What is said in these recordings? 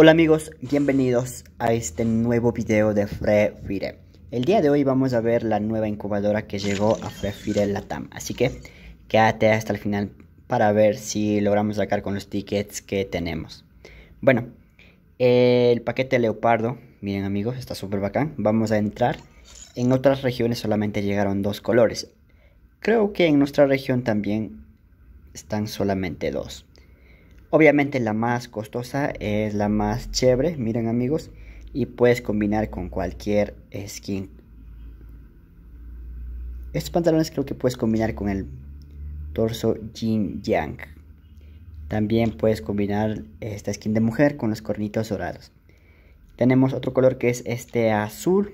Hola amigos, bienvenidos a este nuevo video de Fire El día de hoy vamos a ver la nueva incubadora que llegó a Frefire Latam, así que quédate hasta el final para ver si logramos sacar con los tickets que tenemos. Bueno, el paquete leopardo, miren amigos, está súper bacán. Vamos a entrar. En otras regiones solamente llegaron dos colores. Creo que en nuestra región también están solamente dos. Obviamente la más costosa es la más chévere, miren amigos, y puedes combinar con cualquier skin. Estos pantalones creo que puedes combinar con el torso Jin Yang. También puedes combinar esta skin de mujer con los cornitos dorados. Tenemos otro color que es este azul.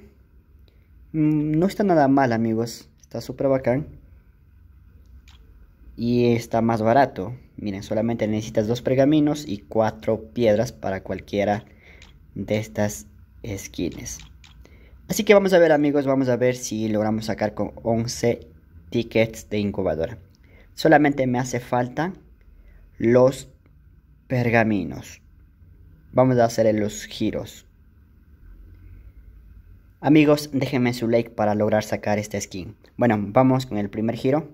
Mm, no está nada mal amigos, está súper bacán. Y está más barato. Miren, solamente necesitas dos pergaminos y cuatro piedras para cualquiera de estas skins. Así que vamos a ver amigos, vamos a ver si logramos sacar con 11 tickets de incubadora. Solamente me hace falta los pergaminos. Vamos a hacer los giros. Amigos, déjenme su like para lograr sacar esta skin. Bueno, vamos con el primer giro.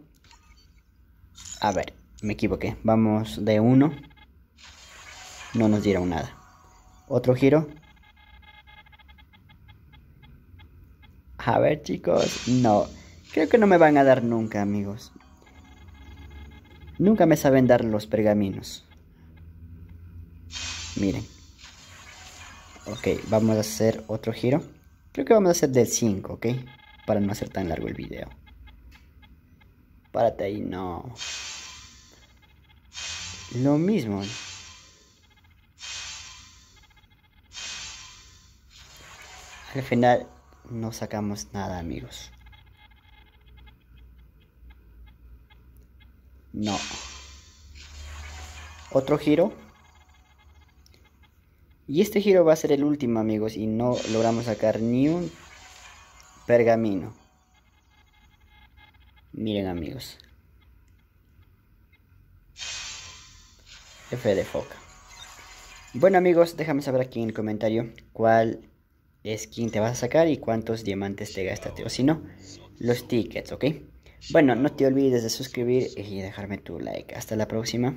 A ver. Me equivoqué. Vamos de 1. No nos dieron nada. Otro giro. A ver, chicos. No. Creo que no me van a dar nunca, amigos. Nunca me saben dar los pergaminos. Miren. Ok, vamos a hacer otro giro. Creo que vamos a hacer del 5, ¿ok? Para no hacer tan largo el video. Párate ahí, no lo mismo. Al final no sacamos nada, amigos. No. Otro giro. Y este giro va a ser el último, amigos, y no logramos sacar ni un pergamino. Miren, amigos. F de foca. Bueno amigos, déjame saber aquí en el comentario cuál skin te vas a sacar y cuántos diamantes te gastaste. O si no, los tickets, ¿ok? Bueno, no te olvides de suscribir y dejarme tu like. Hasta la próxima.